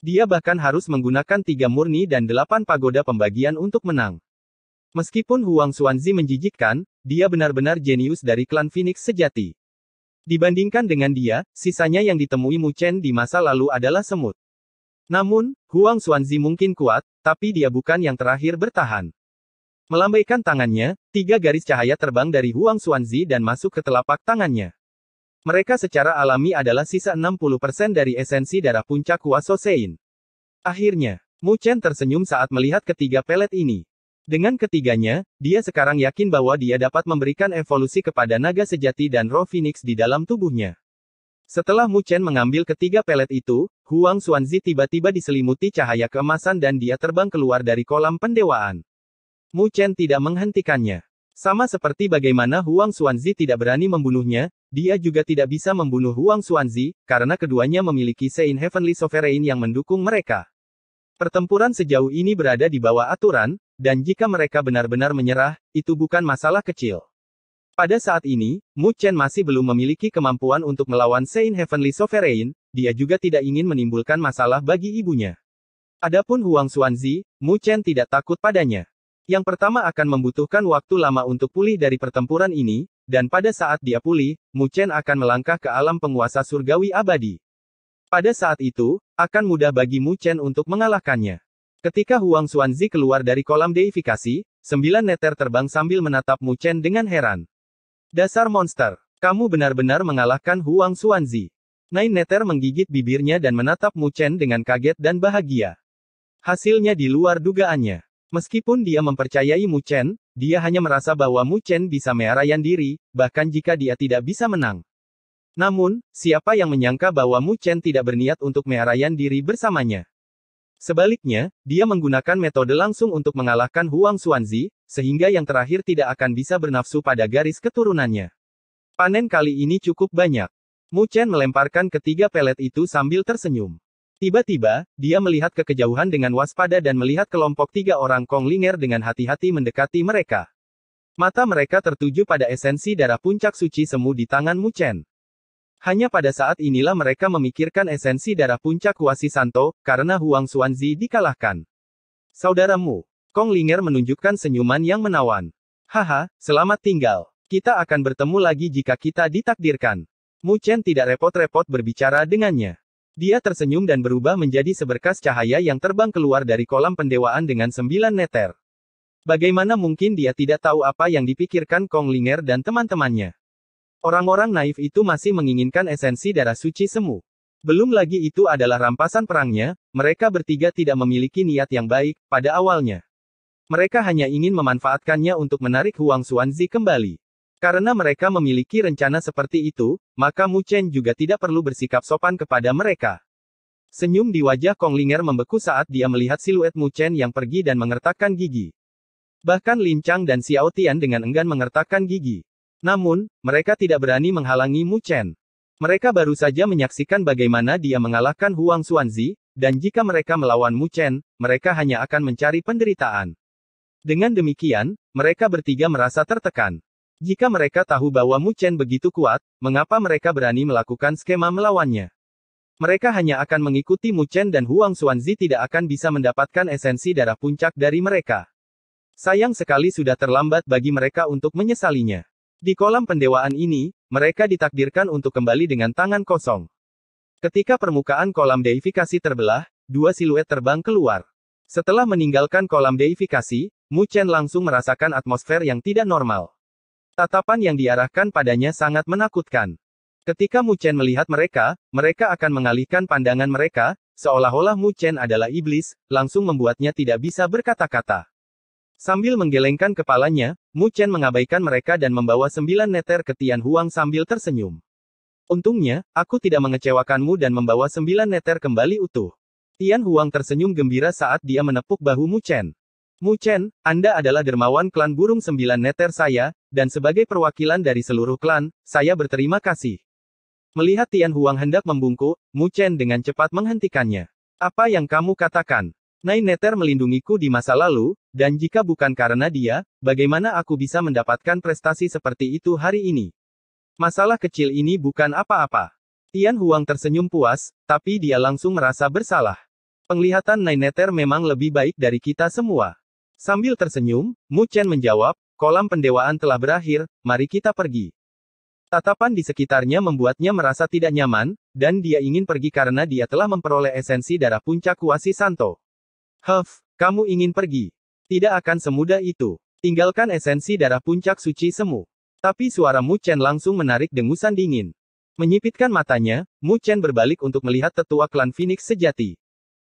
Dia bahkan harus menggunakan tiga murni dan delapan pagoda pembagian untuk menang. Meskipun Huang Xuanzi menjijikkan, dia benar-benar jenius dari klan Phoenix sejati. Dibandingkan dengan dia, sisanya yang ditemui Mu Chen di masa lalu adalah semut. Namun, Huang Xuanzi mungkin kuat, tapi dia bukan yang terakhir bertahan. Melambaikan tangannya, tiga garis cahaya terbang dari Huang Xuanzi dan masuk ke telapak tangannya. Mereka secara alami adalah sisa 60% dari esensi darah puncak Sein. Akhirnya, Mu Chen tersenyum saat melihat ketiga pelet ini. Dengan ketiganya, dia sekarang yakin bahwa dia dapat memberikan evolusi kepada naga sejati dan roh phoenix di dalam tubuhnya. Setelah Mu Chen mengambil ketiga pelet itu, Huang Xuanzi tiba-tiba diselimuti cahaya keemasan dan dia terbang keluar dari kolam pendewaan. Mu Chen tidak menghentikannya. Sama seperti bagaimana Huang Xuanzi tidak berani membunuhnya, dia juga tidak bisa membunuh Huang Xuanzi, karena keduanya memiliki Sein Heavenly Sovereign yang mendukung mereka. Pertempuran sejauh ini berada di bawah aturan, dan jika mereka benar-benar menyerah, itu bukan masalah kecil. Pada saat ini, Mu Chen masih belum memiliki kemampuan untuk melawan Sein Heavenly Sovereign, dia juga tidak ingin menimbulkan masalah bagi ibunya. Adapun Huang Xuanzi, Mu Chen tidak takut padanya. Yang pertama akan membutuhkan waktu lama untuk pulih dari pertempuran ini, dan pada saat dia pulih, Mu Chen akan melangkah ke alam penguasa surgawi abadi. Pada saat itu, akan mudah bagi Mu Chen untuk mengalahkannya. Ketika Huang Xuanzi keluar dari kolam deifikasi, sembilan neter terbang sambil menatap Mu Chen dengan heran. Dasar monster, kamu benar-benar mengalahkan Huang Xuanzi. Nine neter menggigit bibirnya dan menatap Mu Chen dengan kaget dan bahagia. Hasilnya di luar dugaannya. Meskipun dia mempercayai Mu Chen, dia hanya merasa bahwa Mu Chen bisa merayan diri, bahkan jika dia tidak bisa menang. Namun, siapa yang menyangka bahwa Mu Chen tidak berniat untuk merayan diri bersamanya? Sebaliknya, dia menggunakan metode langsung untuk mengalahkan Huang Xuanzi, sehingga yang terakhir tidak akan bisa bernafsu pada garis keturunannya. Panen kali ini cukup banyak. Mu Chen melemparkan ketiga pelet itu sambil tersenyum. Tiba-tiba, dia melihat ke kejauhan dengan waspada dan melihat kelompok tiga orang Kong Ling'er dengan hati-hati mendekati mereka. Mata mereka tertuju pada esensi darah puncak suci semu di tangan Mu Chen. Hanya pada saat inilah mereka memikirkan esensi darah puncak kuasi Santo, karena Huang Xuanzi dikalahkan. Saudaramu, Kong Ling'er menunjukkan senyuman yang menawan. Haha, selamat tinggal. Kita akan bertemu lagi jika kita ditakdirkan. Mu Chen tidak repot-repot berbicara dengannya. Dia tersenyum dan berubah menjadi seberkas cahaya yang terbang keluar dari kolam pendewaan dengan sembilan neter. Bagaimana mungkin dia tidak tahu apa yang dipikirkan Kong Linger dan teman-temannya? Orang-orang naif itu masih menginginkan esensi darah suci semu. Belum lagi itu adalah rampasan perangnya, mereka bertiga tidak memiliki niat yang baik, pada awalnya. Mereka hanya ingin memanfaatkannya untuk menarik Huang Xuanzi kembali. Karena mereka memiliki rencana seperti itu, maka Mu Chen juga tidak perlu bersikap sopan kepada mereka. Senyum di wajah Kong Ling'er membeku saat dia melihat siluet Mu Chen yang pergi dan mengertakkan gigi. Bahkan Lin Chang dan Xiao Tian dengan enggan mengertakkan gigi. Namun, mereka tidak berani menghalangi Mu Chen. Mereka baru saja menyaksikan bagaimana dia mengalahkan Huang Xuanzi, dan jika mereka melawan Mu Chen, mereka hanya akan mencari penderitaan. Dengan demikian, mereka bertiga merasa tertekan. Jika mereka tahu bahwa Mu Chen begitu kuat, mengapa mereka berani melakukan skema melawannya? Mereka hanya akan mengikuti Mu Chen dan Huang Xuanzi tidak akan bisa mendapatkan esensi darah puncak dari mereka. Sayang sekali sudah terlambat bagi mereka untuk menyesalinya. Di kolam pendewaan ini, mereka ditakdirkan untuk kembali dengan tangan kosong. Ketika permukaan kolam deifikasi terbelah, dua siluet terbang keluar. Setelah meninggalkan kolam deifikasi, Mu Chen langsung merasakan atmosfer yang tidak normal. Tatapan yang diarahkan padanya sangat menakutkan. Ketika Mu Chen melihat mereka, mereka akan mengalihkan pandangan mereka, seolah-olah Mu Chen adalah iblis, langsung membuatnya tidak bisa berkata-kata. Sambil menggelengkan kepalanya, Mu Chen mengabaikan mereka dan membawa sembilan neter ke Tian Huang sambil tersenyum. Untungnya, aku tidak mengecewakanmu dan membawa sembilan neter kembali utuh. Tian Huang tersenyum gembira saat dia menepuk bahu Mu Chen. Mu Chen, Anda adalah dermawan klan burung sembilan neter saya, dan sebagai perwakilan dari seluruh klan, saya berterima kasih. Melihat Tian Huang hendak membungkuk, Mu Chen dengan cepat menghentikannya. Apa yang kamu katakan? Nai Neter melindungiku di masa lalu, dan jika bukan karena dia, bagaimana aku bisa mendapatkan prestasi seperti itu hari ini? Masalah kecil ini bukan apa-apa. Tian Huang tersenyum puas, tapi dia langsung merasa bersalah. Penglihatan Nai Neter memang lebih baik dari kita semua. Sambil tersenyum, Mu Chen menjawab, Kolam pendewaan telah berakhir, mari kita pergi. Tatapan di sekitarnya membuatnya merasa tidak nyaman, dan dia ingin pergi karena dia telah memperoleh esensi darah puncak kuasi Santo. Huff, kamu ingin pergi. Tidak akan semudah itu. Tinggalkan esensi darah puncak suci semu. Tapi suara Mu Chen langsung menarik dengusan dingin. Menyipitkan matanya, Mu Chen berbalik untuk melihat tetua klan Phoenix sejati.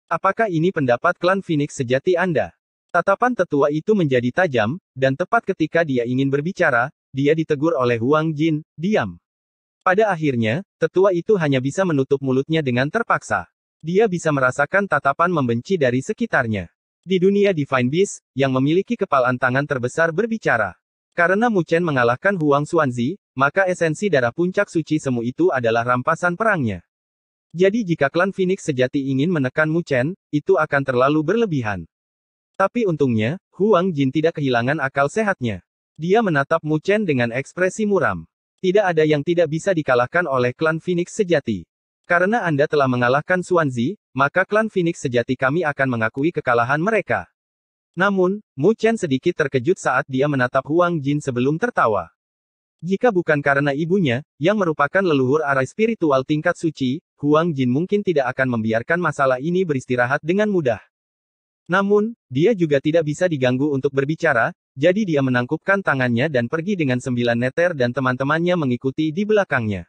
Apakah ini pendapat klan Phoenix sejati Anda? Tatapan tetua itu menjadi tajam, dan tepat ketika dia ingin berbicara, dia ditegur oleh Huang Jin, diam. Pada akhirnya, tetua itu hanya bisa menutup mulutnya dengan terpaksa. Dia bisa merasakan tatapan membenci dari sekitarnya. Di dunia Divine Beast, yang memiliki kepalan tangan terbesar berbicara. Karena Mu Chen mengalahkan Huang Xuanzi, maka esensi darah puncak suci semu itu adalah rampasan perangnya. Jadi jika klan Phoenix sejati ingin menekan Mu Chen, itu akan terlalu berlebihan. Tapi untungnya, Huang Jin tidak kehilangan akal sehatnya. Dia menatap Mu Chen dengan ekspresi muram. Tidak ada yang tidak bisa dikalahkan oleh klan Phoenix sejati. Karena Anda telah mengalahkan Xuanzi, maka klan Phoenix sejati kami akan mengakui kekalahan mereka. Namun, Mu Chen sedikit terkejut saat dia menatap Huang Jin sebelum tertawa. Jika bukan karena ibunya, yang merupakan leluhur arai spiritual tingkat suci, Huang Jin mungkin tidak akan membiarkan masalah ini beristirahat dengan mudah. Namun, dia juga tidak bisa diganggu untuk berbicara, jadi dia menangkupkan tangannya dan pergi dengan sembilan neter dan teman-temannya mengikuti di belakangnya.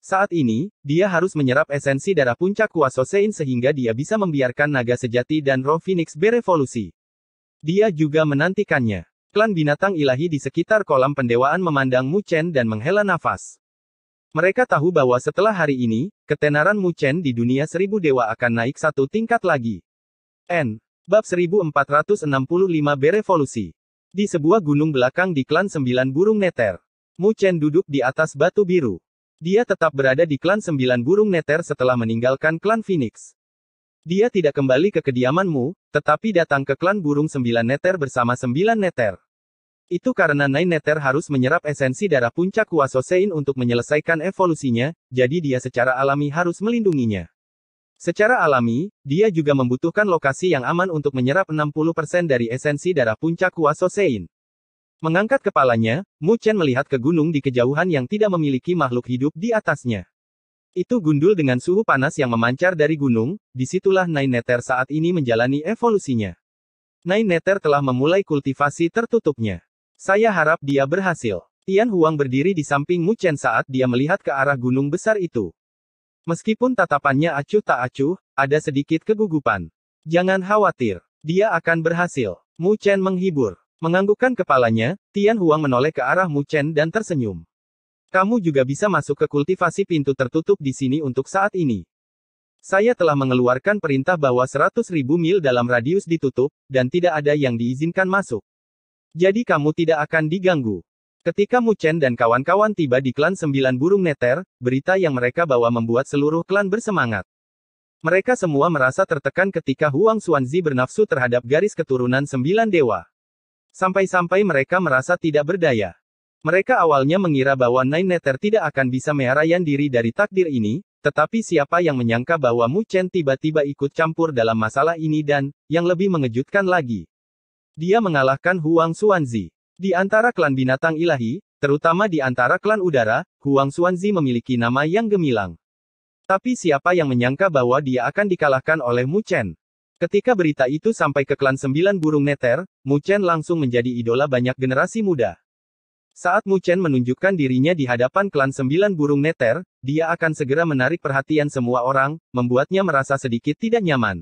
Saat ini, dia harus menyerap esensi darah puncak Sein sehingga dia bisa membiarkan naga sejati dan roh Phoenix berevolusi. Dia juga menantikannya. Klan binatang ilahi di sekitar kolam pendewaan memandang Mu Chen dan menghela nafas. Mereka tahu bahwa setelah hari ini, ketenaran Mu Chen di dunia seribu dewa akan naik satu tingkat lagi. N. Bab 1465 Berevolusi. Di sebuah gunung belakang di klan sembilan burung neter. Mu Chen duduk di atas batu biru. Dia tetap berada di klan sembilan burung neter setelah meninggalkan klan Phoenix. Dia tidak kembali ke kediamanmu, tetapi datang ke klan burung sembilan neter bersama sembilan neter. Itu karena Nine Neter harus menyerap esensi darah puncak Kuasosein untuk menyelesaikan evolusinya, jadi dia secara alami harus melindunginya. Secara alami, dia juga membutuhkan lokasi yang aman untuk menyerap 60% dari esensi darah puncak Sein. Mengangkat kepalanya, Mu Chen melihat ke gunung di kejauhan yang tidak memiliki makhluk hidup di atasnya. Itu gundul dengan suhu panas yang memancar dari gunung, disitulah Nine Nether saat ini menjalani evolusinya. Nine Nether telah memulai kultivasi tertutupnya. Saya harap dia berhasil. Tian Huang berdiri di samping Mu Chen saat dia melihat ke arah gunung besar itu. Meskipun tatapannya acuh tak acuh, ada sedikit kegugupan. Jangan khawatir, dia akan berhasil. Mu Chen menghibur. Menganggukkan kepalanya, Tian Huang menoleh ke arah Mu Chen dan tersenyum. Kamu juga bisa masuk ke kultivasi pintu tertutup di sini untuk saat ini. Saya telah mengeluarkan perintah bahwa ribu mil dalam radius ditutup, dan tidak ada yang diizinkan masuk. Jadi kamu tidak akan diganggu. Ketika Mu Chen dan kawan-kawan tiba di klan sembilan burung neter, berita yang mereka bawa membuat seluruh klan bersemangat. Mereka semua merasa tertekan ketika Huang Xuanzi bernafsu terhadap garis keturunan sembilan dewa. Sampai-sampai mereka merasa tidak berdaya. Mereka awalnya mengira bahwa Nine Neter tidak akan bisa meharayan diri dari takdir ini, tetapi siapa yang menyangka bahwa Mu Chen tiba-tiba ikut campur dalam masalah ini dan, yang lebih mengejutkan lagi, dia mengalahkan Huang Xuanzi. Di antara klan binatang ilahi, terutama di antara klan udara, Huang Xuanzi memiliki nama yang gemilang. Tapi siapa yang menyangka bahwa dia akan dikalahkan oleh Mu Chen? Ketika berita itu sampai ke klan sembilan burung neter, Mu Chen langsung menjadi idola banyak generasi muda. Saat Mu Chen menunjukkan dirinya di hadapan klan sembilan burung neter, dia akan segera menarik perhatian semua orang, membuatnya merasa sedikit tidak nyaman.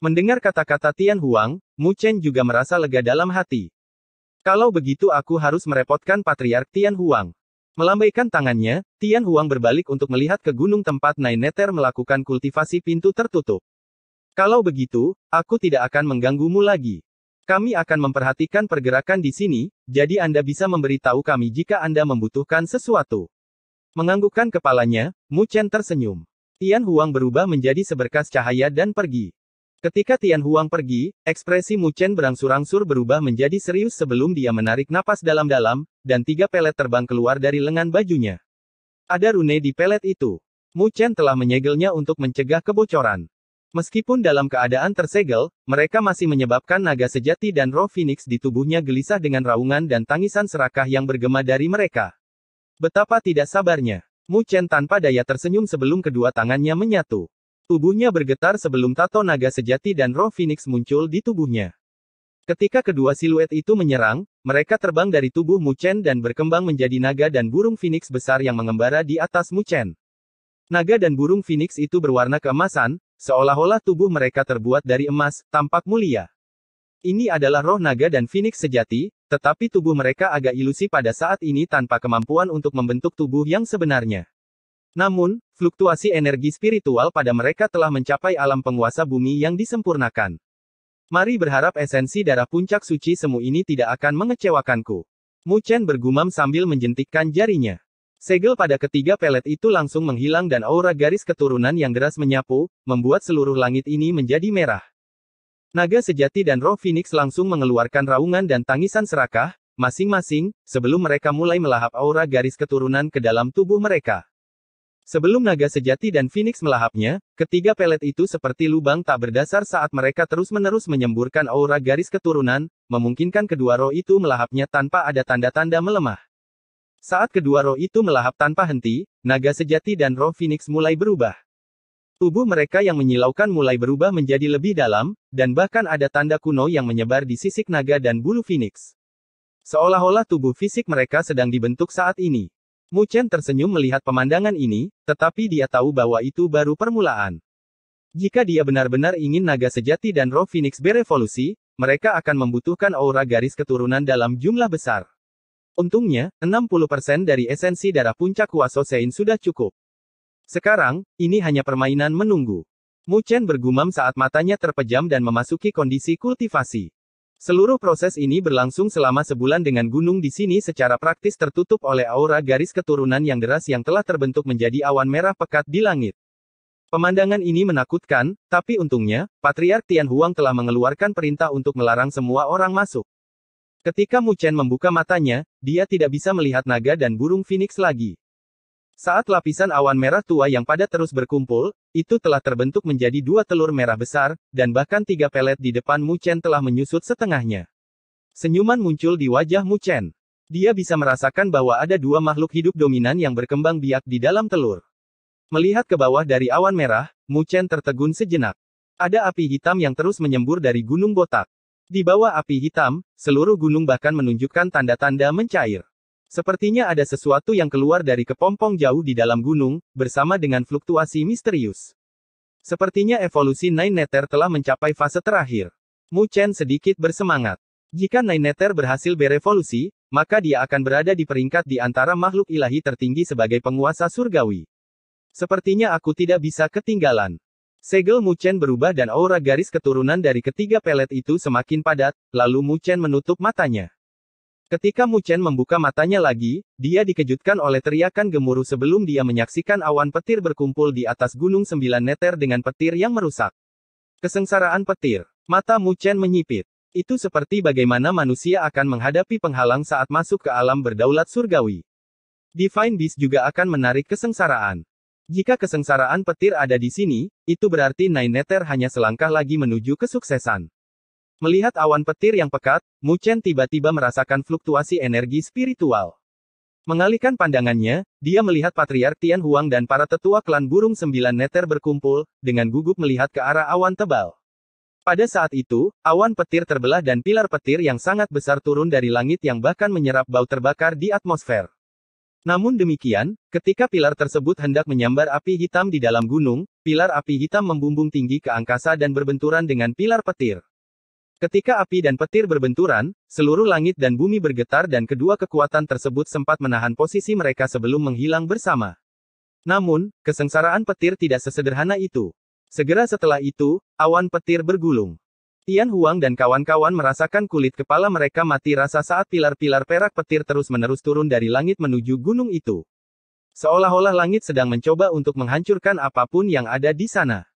Mendengar kata-kata Tian Huang, Mu Chen juga merasa lega dalam hati. Kalau begitu aku harus merepotkan Patriark Tian Huang. Melambaikan tangannya, Tian Huang berbalik untuk melihat ke gunung tempat Naineter melakukan kultivasi pintu tertutup. Kalau begitu, aku tidak akan mengganggumu lagi. Kami akan memperhatikan pergerakan di sini, jadi Anda bisa memberitahu kami jika Anda membutuhkan sesuatu. Menganggukkan kepalanya, Mu Chen tersenyum. Tian Huang berubah menjadi seberkas cahaya dan pergi. Ketika Tian Huang pergi, ekspresi Mu Chen berangsur-angsur berubah menjadi serius sebelum dia menarik napas dalam-dalam, dan tiga pelet terbang keluar dari lengan bajunya. Ada rune di pelet itu. Mu Chen telah menyegelnya untuk mencegah kebocoran. Meskipun dalam keadaan tersegel, mereka masih menyebabkan naga sejati dan roh phoenix di tubuhnya gelisah dengan raungan dan tangisan serakah yang bergema dari mereka. Betapa tidak sabarnya. Mu Chen tanpa daya tersenyum sebelum kedua tangannya menyatu. Tubuhnya bergetar sebelum tato naga sejati dan roh Phoenix muncul di tubuhnya. Ketika kedua siluet itu menyerang, mereka terbang dari tubuh Muchen dan berkembang menjadi naga dan burung Phoenix besar yang mengembara di atas Muchen. Naga dan burung Phoenix itu berwarna keemasan, seolah-olah tubuh mereka terbuat dari emas, tampak mulia. Ini adalah roh naga dan Phoenix sejati, tetapi tubuh mereka agak ilusi pada saat ini tanpa kemampuan untuk membentuk tubuh yang sebenarnya. Namun, fluktuasi energi spiritual pada mereka telah mencapai alam penguasa bumi yang disempurnakan. Mari berharap esensi darah puncak suci semu ini tidak akan mengecewakanku. Mu Chen bergumam sambil menjentikkan jarinya. Segel pada ketiga pelet itu langsung menghilang dan aura garis keturunan yang deras menyapu, membuat seluruh langit ini menjadi merah. Naga sejati dan roh Phoenix langsung mengeluarkan raungan dan tangisan serakah, masing-masing, sebelum mereka mulai melahap aura garis keturunan ke dalam tubuh mereka. Sebelum naga sejati dan Phoenix melahapnya, ketiga pelet itu seperti lubang tak berdasar saat mereka terus-menerus menyemburkan aura garis keturunan, memungkinkan kedua roh itu melahapnya tanpa ada tanda-tanda melemah. Saat kedua roh itu melahap tanpa henti, naga sejati dan roh Phoenix mulai berubah. Tubuh mereka yang menyilaukan mulai berubah menjadi lebih dalam, dan bahkan ada tanda kuno yang menyebar di sisik naga dan bulu Phoenix. Seolah-olah tubuh fisik mereka sedang dibentuk saat ini. Mu Chen tersenyum melihat pemandangan ini, tetapi dia tahu bahwa itu baru permulaan. Jika dia benar-benar ingin naga sejati dan roh Phoenix berevolusi, mereka akan membutuhkan aura garis keturunan dalam jumlah besar. Untungnya, 60% dari esensi darah puncak Huaso Sein sudah cukup. Sekarang, ini hanya permainan menunggu. Mu Chen bergumam saat matanya terpejam dan memasuki kondisi kultivasi. Seluruh proses ini berlangsung selama sebulan dengan gunung di sini secara praktis tertutup oleh aura garis keturunan yang deras yang telah terbentuk menjadi awan merah pekat di langit. Pemandangan ini menakutkan, tapi untungnya, Patriark Tian Huang telah mengeluarkan perintah untuk melarang semua orang masuk. Ketika Mu Chen membuka matanya, dia tidak bisa melihat naga dan burung phoenix lagi. Saat lapisan awan merah tua yang padat terus berkumpul, itu telah terbentuk menjadi dua telur merah besar, dan bahkan tiga pelet di depan Mu Chen telah menyusut setengahnya. Senyuman muncul di wajah Mu Chen. Dia bisa merasakan bahwa ada dua makhluk hidup dominan yang berkembang biak di dalam telur. Melihat ke bawah dari awan merah, Mu Chen tertegun sejenak. Ada api hitam yang terus menyembur dari gunung botak. Di bawah api hitam, seluruh gunung bahkan menunjukkan tanda-tanda mencair. Sepertinya ada sesuatu yang keluar dari kepompong jauh di dalam gunung, bersama dengan fluktuasi misterius. Sepertinya evolusi Nine Nether telah mencapai fase terakhir. Mu Chen sedikit bersemangat. Jika Nine Nether berhasil berevolusi, maka dia akan berada di peringkat di antara makhluk ilahi tertinggi sebagai penguasa surgawi. Sepertinya aku tidak bisa ketinggalan. Segel Mu Chen berubah dan aura garis keturunan dari ketiga pelet itu semakin padat, lalu Mu Chen menutup matanya. Ketika Mu Chen membuka matanya lagi, dia dikejutkan oleh teriakan gemuruh sebelum dia menyaksikan awan petir berkumpul di atas gunung sembilan neter dengan petir yang merusak. Kesengsaraan petir. Mata Mu Chen menyipit. Itu seperti bagaimana manusia akan menghadapi penghalang saat masuk ke alam berdaulat surgawi. Divine Beast juga akan menarik kesengsaraan. Jika kesengsaraan petir ada di sini, itu berarti Nine Nether hanya selangkah lagi menuju kesuksesan. Melihat awan petir yang pekat, Mu Chen tiba-tiba merasakan fluktuasi energi spiritual. Mengalihkan pandangannya, dia melihat Patriark Tian Huang dan para tetua klan burung sembilan neter berkumpul, dengan gugup melihat ke arah awan tebal. Pada saat itu, awan petir terbelah dan pilar petir yang sangat besar turun dari langit yang bahkan menyerap bau terbakar di atmosfer. Namun demikian, ketika pilar tersebut hendak menyambar api hitam di dalam gunung, pilar api hitam membumbung tinggi ke angkasa dan berbenturan dengan pilar petir. Ketika api dan petir berbenturan, seluruh langit dan bumi bergetar dan kedua kekuatan tersebut sempat menahan posisi mereka sebelum menghilang bersama. Namun, kesengsaraan petir tidak sesederhana itu. Segera setelah itu, awan petir bergulung. Tian Huang dan kawan-kawan merasakan kulit kepala mereka mati rasa saat pilar-pilar perak petir terus-menerus turun dari langit menuju gunung itu. Seolah-olah langit sedang mencoba untuk menghancurkan apapun yang ada di sana.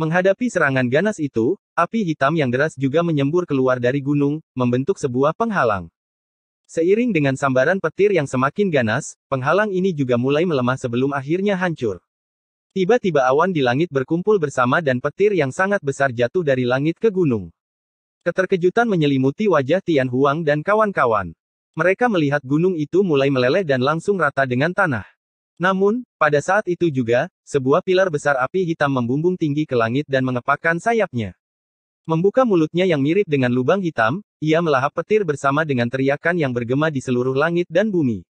Menghadapi serangan ganas itu, api hitam yang deras juga menyembur keluar dari gunung, membentuk sebuah penghalang. Seiring dengan sambaran petir yang semakin ganas, penghalang ini juga mulai melemah sebelum akhirnya hancur. Tiba-tiba awan di langit berkumpul bersama dan petir yang sangat besar jatuh dari langit ke gunung. Keterkejutan menyelimuti wajah Tian Huang dan kawan-kawan. Mereka melihat gunung itu mulai meleleh dan langsung rata dengan tanah. Namun, pada saat itu juga, sebuah pilar besar api hitam membumbung tinggi ke langit dan mengepakkan sayapnya. Membuka mulutnya yang mirip dengan lubang hitam, ia melahap petir bersama dengan teriakan yang bergema di seluruh langit dan bumi.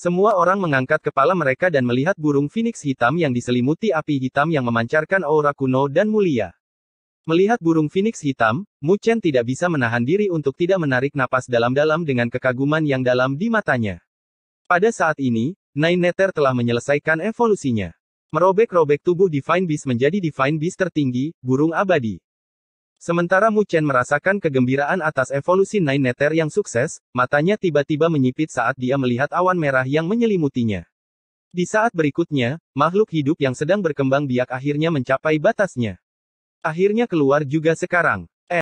Semua orang mengangkat kepala mereka dan melihat burung phoenix hitam yang diselimuti api hitam yang memancarkan aura kuno dan mulia. Melihat burung phoenix hitam, Mu Chen tidak bisa menahan diri untuk tidak menarik napas dalam-dalam dengan kekaguman yang dalam di matanya. Pada saat ini, Nine Nether telah menyelesaikan evolusinya. Merobek-robek tubuh Divine Beast menjadi Divine Beast tertinggi, burung abadi. Sementara Muchen merasakan kegembiraan atas evolusi Nine Nether yang sukses, matanya tiba-tiba menyipit saat dia melihat awan merah yang menyelimutinya. Di saat berikutnya, makhluk hidup yang sedang berkembang biak akhirnya mencapai batasnya. Akhirnya keluar juga sekarang.